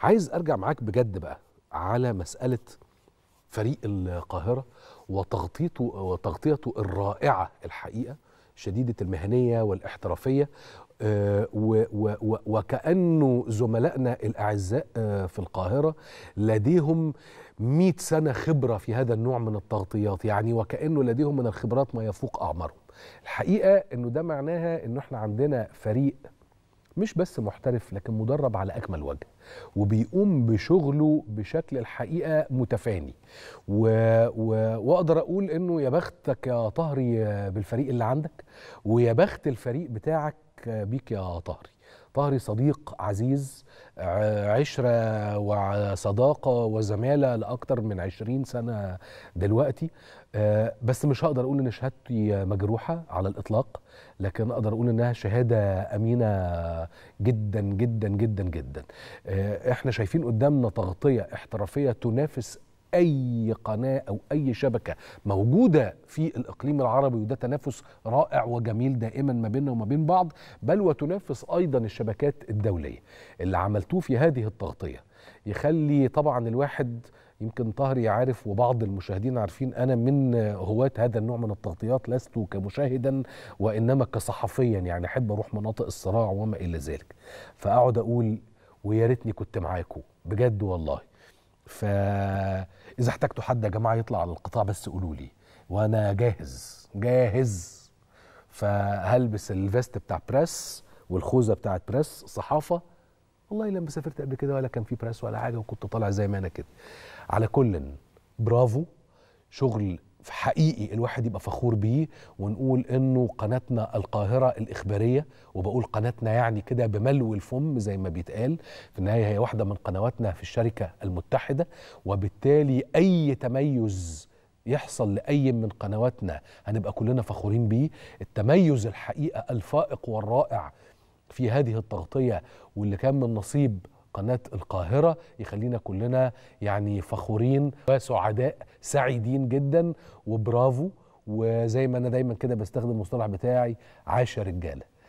عايز ارجع معاك بجد بقى على مساله فريق القاهره وتغطيته وتغطيته الرائعه الحقيقه شديده المهنيه والاحترافيه آه، وكأنه زملائنا الأعزاء آه، في القاهرة لديهم مئة سنة خبرة في هذا النوع من التغطيات يعني وكأنه لديهم من الخبرات ما يفوق أعمارهم الحقيقة أنه ده معناها أنه احنا عندنا فريق مش بس محترف لكن مدرب على اكمل وجه وبيقوم بشغله بشكل الحقيقه متفاني و... و... واقدر اقول انه يا بختك يا طهري بالفريق اللي عندك ويا بخت الفريق بتاعك بيك يا طهري ظهري صديق عزيز عشرة وصداقة وزمالة لأكتر من عشرين سنة دلوقتي آه، بس مش هقدر أقول إن شهادتي مجروحة على الإطلاق لكن أقدر أقول إنها شهادة أمينة جدا جدا جدا جدا آه، إحنا شايفين قدامنا تغطية احترافية تنافس اي قناه او اي شبكه موجوده في الاقليم العربي وده تنافس رائع وجميل دائما ما بيننا وما بين بعض بل وتنافس ايضا الشبكات الدوليه اللي عملتوه في هذه التغطيه يخلي طبعا الواحد يمكن طهري عارف وبعض المشاهدين عارفين انا من هواة هذا النوع من التغطيات لست كمشاهدا وانما كصحفيا يعني احب اروح مناطق الصراع وما الى ذلك فاقعد اقول ويا ريتني كنت معاكم بجد والله فاذا احتجتوا حد يا جماعه يطلع على القطاع بس قولوا لي وانا جاهز جاهز فهلبس الفيست بتاع بريس والخوذه بتاعت بريس صحافه والله لما سافرت قبل كده ولا كان في بريس ولا حاجه وكنت طالع زي ما انا كده على كل برافو شغل حقيقي الواحد يبقى فخور بيه ونقول انه قناتنا القاهره الاخباريه وبقول قناتنا يعني كده بملو الفم زي ما بيتقال في النهايه هي واحده من قنواتنا في الشركه المتحده وبالتالي اي تميز يحصل لأي من قنواتنا هنبقى كلنا فخورين بيه التميز الحقيقة الفائق والرائع في هذه التغطية واللي كان من نصيب قناة القاهرة يخلينا كلنا يعني فخورين وسعداء سعيدين جدا وبرافو وزي ما أنا دايما كده بستخدم المصطلح بتاعي عاش رجالة